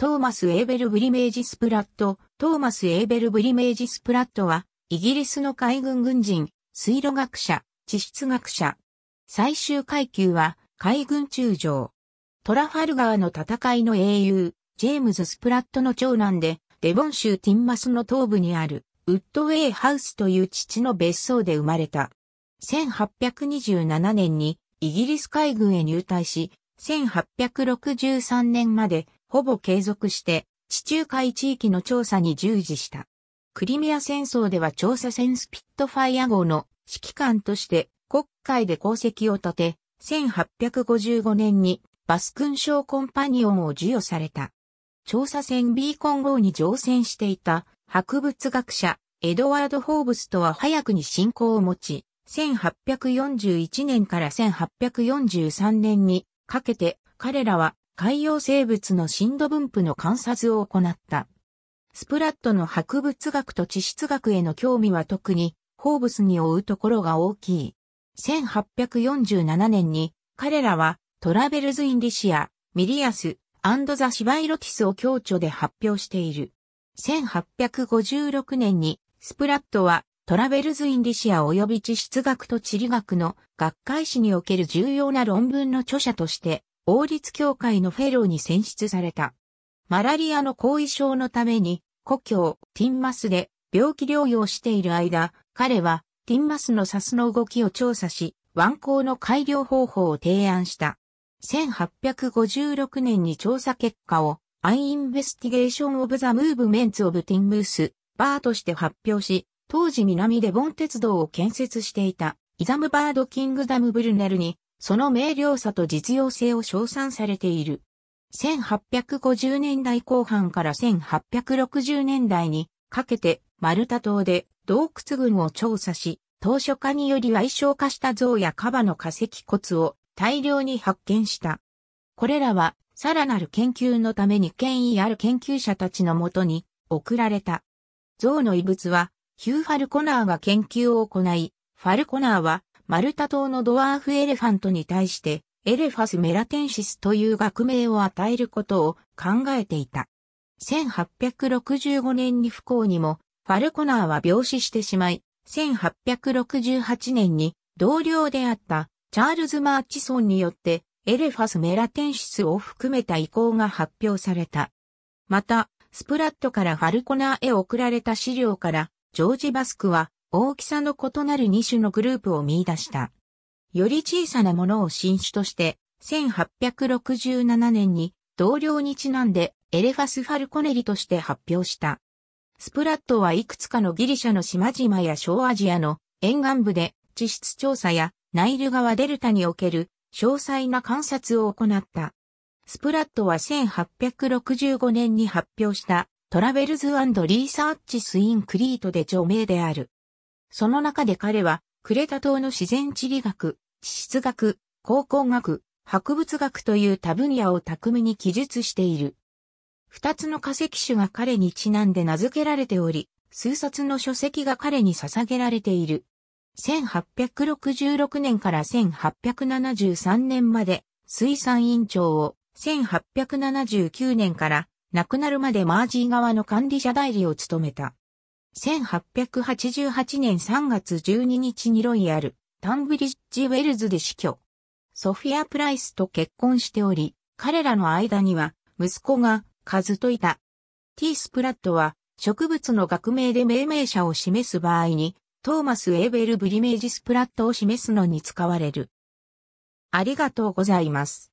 トーマス・エーベル・ブリメージ・スプラット、トーマス・エーベル・ブリメージ・スプラットは、イギリスの海軍軍人、水路学者、地質学者。最終階級は、海軍中将。トラファルガーの戦いの英雄、ジェームズ・スプラットの長男で、デボン州ティンマスの東部にある、ウッドウェイハウスという父の別荘で生まれた。1827年にイギリス海軍へ入隊し、1863年までほぼ継続して、地中海地域の調査に従事した。クリミア戦争では調査船スピットファイア号の指揮官として国会で功績を立て、1855年にバス勲章コンパニオンを授与された。調査船ビーコン号に乗船していた博物学者エドワード・ホーブスとは早くに信仰を持ち、1841年から1843年にかけて彼らは海洋生物の深度分布の観察を行った。スプラットの博物学と地質学への興味は特に、ホーブスに追うところが大きい。1847年に、彼らは、トラベルズ・イン・リシア、ミリアス、アンド・ザ・シバイロティスを共著で発表している。1856年に、スプラットは、トラベルズ・イン・リシア及び地質学と地理学の学会誌における重要な論文の著者として王立協会のフェローに選出された。マラリアの後遺症のために、故郷、ティンマスで病気療養している間、彼はティンマスのサスの動きを調査し、湾口の改良方法を提案した。1856年に調査結果を、アイインベスティゲーション・オブ・ザ・ムーブメンツ・オブ・ティンムース、バーとして発表し、当時南でボン鉄道を建設していた、イザムバード・キングダム・ブルネルに、その明瞭さと実用性を称賛されている。1850年代後半から1860年代にかけてマルタ島で洞窟群を調査し、当初化により矮小化した像やカバの化石骨を大量に発見した。これらはさらなる研究のために権威ある研究者たちのもとに送られた。像の遺物はヒュー・ファルコナーが研究を行い、ファルコナーはマルタ島のドワーフエレファントに対して、エレファスメラテンシスという学名を与えることを考えていた。1865年に不幸にも、ファルコナーは病死してしまい、1868年に同僚であったチャールズ・マーチソンによってエレファス・メラテンシスを含めた意向が発表された。また、スプラットからファルコナーへ送られた資料から、ジョージ・バスクは大きさの異なる2種のグループを見出した。より小さなものを新種として、1867年に同僚にちなんでエレファス・ファルコネリとして発表した。スプラットはいくつかのギリシャの島々や小アジアの沿岸部で地質調査やナイル川デルタにおける詳細な観察を行った。スプラットは1865年に発表したトラベルズリーサーチスインクリートで著名である。その中で彼は、クレタ島の自然地理学、地質学、考古学、博物学という多分野を巧みに記述している。二つの化石種が彼にちなんで名付けられており、数冊の書籍が彼に捧げられている。1866年から1873年まで水産委員長を、1879年から亡くなるまでマージー側の管理者代理を務めた。1888年3月12日にロイヤル、タンブリッジウェルズで死去。ソフィア・プライスと結婚しており、彼らの間には、息子が、カズといた。T スプラットは、植物の学名で命名者を示す場合に、トーマス・エーベル・ブリメージ・スプラットを示すのに使われる。ありがとうございます。